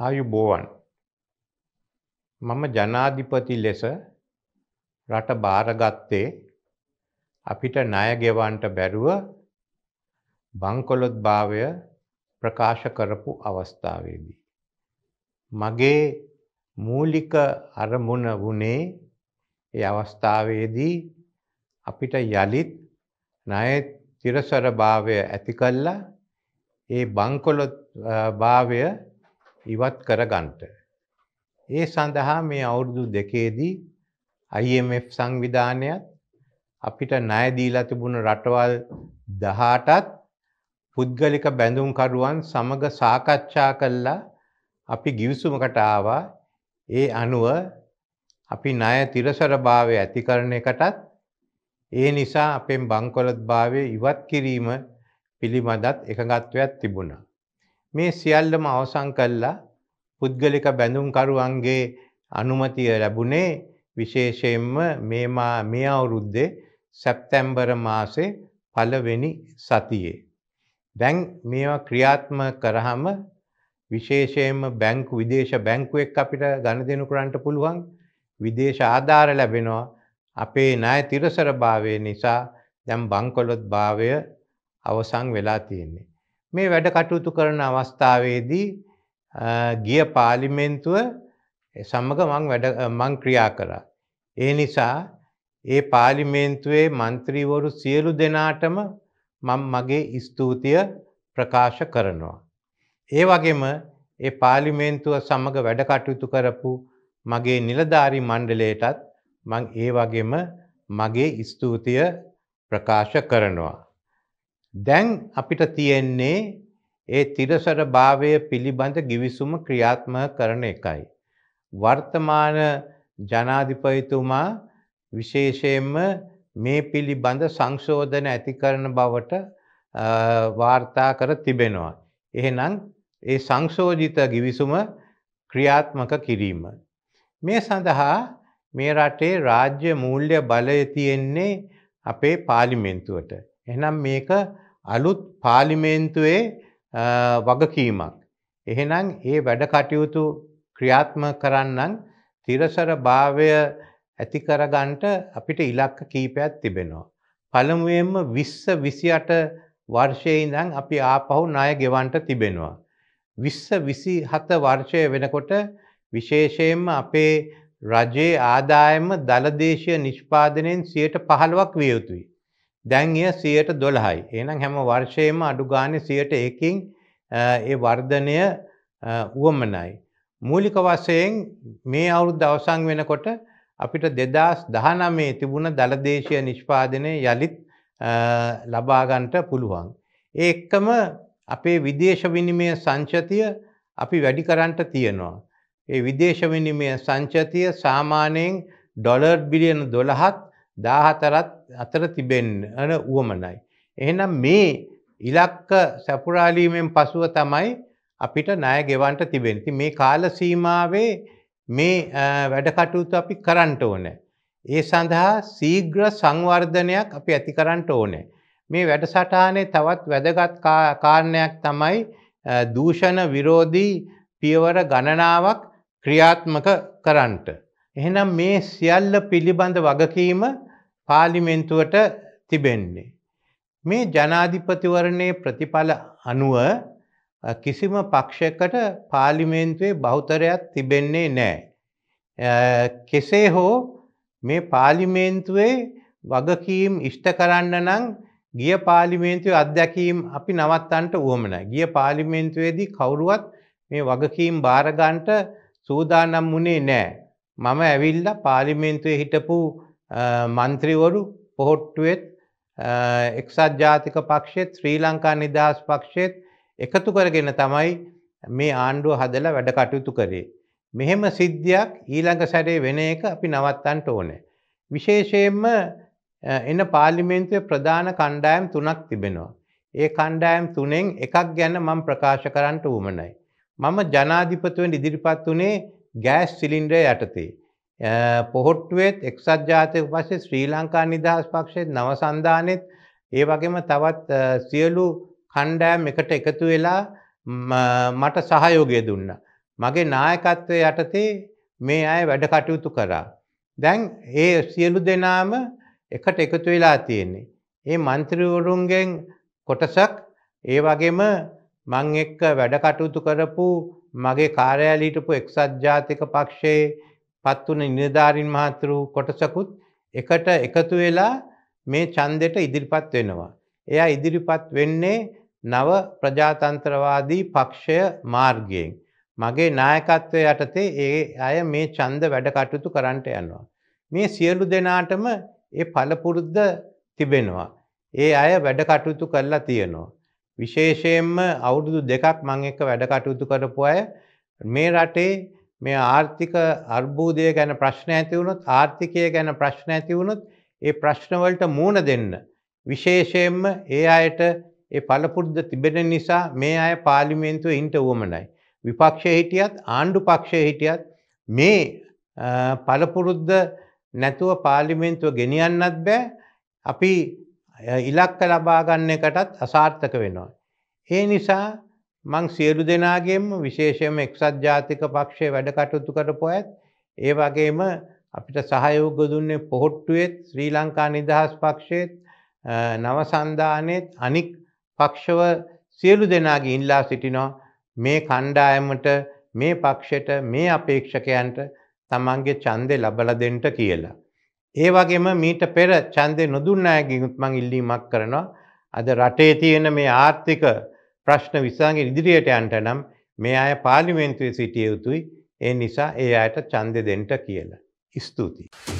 ආයුබෝවන් මම ජනාධිපති ලෙස රට බාරගත්තේ අපිට ණය ගෙවන්නට බැරුව බංකොලොත් භාවය ප්‍රකාශ කරපු අවස්ථාවේදී මගේ මූලික අරමුණ වුණේ ඒ අවස්ථාවේදී අපිට යලිත් ණය තිරසර භාවය ඇති කළා ඒ බංකොලොත් භාවය ඉවත් කරගන්ට. ඒ සඳහා මේ අවුරුදු දෙකේදී IMF සංවිධානයත් අපිට ණයදීලා තිබුණ රටවල් 18ත් පුද්ගලික බැඳුම්කරුවන් සමග සාකච්ඡා කළා අපි ගිවිසුමකට ආවා ඒ අනුව අපි ණය තිරසරභාවය ඇති කරන එකටත් ඒ නිසා අපෙන් බංකොලොත්භාවය ඉවත් කිරීම පිළිබඳත් එකඟත්වයක් තිබුණා මේ සියල්ලම අවසන් කළා පුද්ගලික බැඳුම්කරුවන්ගේ අනුමතිය ලැබුණේ විශේෂයෙන්ම මේ මේ අවුරුද්දේ සැප්තැම්බර මාසේ පළවෙනි සතියේ. දැන් මේවා ක්‍රියාත්මක කරාම විශේෂයෙන්ම බැංකු විදේශ බැංකුවෙක් අපිට ගනුදෙනු කරන්න පුළුවන් විදේශ ආධාර ලැබෙනවා අපේ ණය තිරසරභාවය නිසා දැන් බංකොලොත් භාවය අවසන් වෙලා තියෙන්නේ. මේ වැඩ කටයුතු කරන අවස්ථාවේදී ගිය පාලිමෙන්තුව සමග මං වැඩ මං ක්‍රියා කරා. ඒ නිසා ඒ පාලිමේන්තුවේ මන්ත්‍රීවරු සියලු දෙනාටම මං මගේ ස්තුතිය ප්‍රකාශ කරනවා. ඒ වගේම ඒ පාලිමේන්තුව සමඟ වැඩකටයුතු කරපු මගේ නිලධාරි මණ්ඩලයටත් මං ඒ වගේම මගේ ස්තුතිය ප්‍රකාශ කරනවා. දැන් අපිට තියෙන්නේ ඒ තිරසර භාවය පිළිබඳ ගිවිසුම ක්‍රියාත්මක කරන එකයි. වර්තමාන ජනාධිපතිතුමා විශේෂයෙන්ම මේ පිළිබඳ සංශෝධන ඇති කරන බවට වාර්තා කර තිබෙනවා. එහෙනම් ඒ සංශෝධිත ගිවිසුම ක්‍රියාත්මක කිරීම. මේ සඳහා මේ රටේ රාජ්‍ය මූල්‍ය බලය තියෙන්නේ අපේ පාලිමෙන්තුවට. එනම් මේක අලුත් පාලිමේන්තුවේ වගකීමක්. එහෙනම් ඒ වැඩ කටයුතු ක්‍රියාත්ම කරන්නන් තිරසර භාවය ඇති කරගන්ට අපිට ඉලක්ක කීපයක් තිබෙනවා. පළමුුවෙන්ම විස්ස විසියට වර්ෂයඉදන් අපි ආපහු ණය ගෙවන්ට තිබෙනවා. විස්ස විසි හත වර්ෂය වෙනකොට විශේෂයෙන්ම අපේ රජයේ ආදායම දළදේශය නිෂ්පාදනයෙන් සියයට පහළුවක් විය යුතුයි. දැන් එය 112යි. එහෙනම් හැම වර්ෂයෙම අඩු ගානේ 101කින් ඒ වර්ධනය වුවමනයි. මූලික වශයෙන් මේ අවුරුද්ද අවසන් වෙනකොට අපිට 2019 තිබුණ දලදේශීය නිෂ්පාදනය යලිත් ලබා ගන්නට පුළුවන්. ඒ එක්කම අපේ විදේශ විනිමය සංචතිය අපි වැඩි කරන්නට තියෙනවා. ඒ විදේශ විනිමය සංචතිය සාමාන්‍යයෙන් ඩොලර් බිලියන 12ත් දාහතරත් අතර තිබෙන් අන වුවමනයි. එහෙනම් මේ ඉලක්ක සැපුරාලීමෙන් පසුව තමයි අපිට ණය ගෙවන්ට තිබෙනති මේ කාල සීමාවේ මේ වැඩකටයුතු අපි කරන්නට ඕනෑ. ඒ සඳහා සීග්‍ර සංවර්ධනයක් අපි ඇති කරන්නට ඕනෑ. මේ වැඩසටහනේ තවත් වැදගත් කාරණයක් තමයි දූෂණ විරෝධී පියවර ගණනාවක් ක්‍රියාත්මක කරන්නට. එහෙනම් මේ සියල්ල පිළිබඳ වගකීම පාලිමෙන්තුවට තිබෙන්නේ. මේ ජනාධිපතිවරණය ප්‍රතිඵල අනුව කිසිම පක්ෂකට පාලිමේන්තුවේ බෞතරයක් තිබෙන්නේ නෑ. කෙසේ හෝ මේ පාලිමේන්තුවේ වගකීම් ඉෂ්ට කරන්න නම් ගිය පාලිමේන්තුවේ අධ්‍යැකීම් අපි නවත්තන්ට වුවමන. ගිය පාලිමේන්තුවේදී කවුරුවත් මේ වගකීම් භාරගන්ට සූදානම් වුණේ නෑ. මම ඇවිල්ල පාලිමේන්තුවේ හිටපු මන්ත්‍රීවරු පොහොට්ටුවත් එක්සත් ජාතික පක්ෂෙත් ශ්‍රී ලංකා නිදහස් පක්ෂෙත් එකතු කරගෙන තමයි මේ ආණ්ඩුව හදල වැඩ කටයුතු කරේ. මෙහෙම සිද්ධියක් ඊළඟ සැරේ වෙන එක අපි නවත්තන්ට ඕන. විශේෂයෙන්ම එන පාලිමේන්තුවේ ප්‍රධාන කණ්ඩායම් තුනක් තිබෙනවා. ඒ කණ්ඩායම් තුනෙන් එකක් ගැන මම ප්‍රකාශ කරන්නට වුමනයි. මම ජනාධිපතිවෙන් ඉදිරිපත් වනේ ගෑස් සිලින්ඩ්‍ර යටතේ. පොහොට්ටුවත් එක්සත් ජාතක පස්සේ ශ්‍රී ලංකා නිදහස් පක්ෂෙත් නව සන්ධානෙත් ඒ වගේම තවත් සියලු කණ්ඩෑම් එකට එකතු වෙලා මට සහයෝගය දුන්න. මගේ නායකත්වය යටතේ මේ අය වැඩ කටයුතු කරා. දැන් ඒ සියලු දෙනාම එකට එකතු වෙලා තියෙන්නේ. ඒ මන්ත්‍රීවරුන්ගෙන් කොටසක් ඒ වගේම මං එක්ක වැඩ කටයුතු කරපු මගේ කාර්යාලීටපු එක්සත් ජාතික පක්ෂයේ පත් වුණ නිලධාරින් මහතුරු කොටසකුත් එකට එකතු වෙලා මේ ඡන්දෙට ඉදිරිපත් වෙනවා. එයා ඉදිරිපත් වෙන්නේ නව ප්‍රජාතන්ත්‍රවාදී පක්ෂය මාර්ගයෙන්. මගේ නායකත්වය යටතේ ඒ අය මේ ඡන්ද වැඩ කටයුතු කරන්නට යනවා. මේ සියලු දෙනාටම ඒ පළපුරුද්ද තිබෙනවා. ඒ අය වැඩ කටයුතු කරලා තියෙනවා. විශේෂයෙන්ම අවුරුදු දෙකක් මං එක්ක වැඩ කටයුතු කරපු අය මේ රටේ මේ ආර්ථික අර්බූදය ගැන ප්‍රශ්න ඇති වුණොත් ආර්ථිකය ගැන ප්‍රශ්න ඇති වුණොත් ඒ ප්‍රශ්නවලට මූුණ දෙන්න. විශේෂයෙන්ම ඒ අයට ඒ පලපුද්ද තිබෙන නිසා මේ අය පාලිමේන්තුව ඉන්ට වුවමනයි. විපක්ෂය හිටියත් ආණ්ඩු පක්ෂය හිටියත් මේ පලපුරුද්ධ නැතුව පාලිමේන්තුව ගෙනියන්නත් බෑ අපි ඉලක්ක ලබාගන්න එකටත් අසාර්ථක වෙනවා. ඒ නිසා මං සියලු දෙනාගේම විශේෂයෙන්ම එක්සත් ජාතික පක්ෂයේ වැඩ කටයුතු කරපු අයත් ඒ වගේම අපිට සහයෝග දුන්නේ පොහොට්ටුවේත් ශ්‍රී ලංකා නිදහස් පක්ෂයේත් නව සන්දානයේත් අනික් පක්ෂව සියලු දෙනාගේ ඉල්ලා සිටිනවා මේ කණ්ඩායමට මේ පක්ෂයට මේ අපේක්ෂකයන්ට තමන්ගේ ඡන්දේ ලබලා දෙන්න කියලා. ඒ වගේම මීට පෙර ඡන්දේ නොදුන්න අයගෙනුත් මං ඉල්ලීමක් කරනවා. අද රටේ තියෙන මේ ආර්ථික ප්‍රශ්න විසඳගෙන ඉදිරියට යන්න නම් මේ අය පාර්ලිමේන්තුවේ සිටිය යුතුයි. ඒ නිසා ඒ අයට ඡන්දෙ දෙන්න කියලා. ස්තුතියි.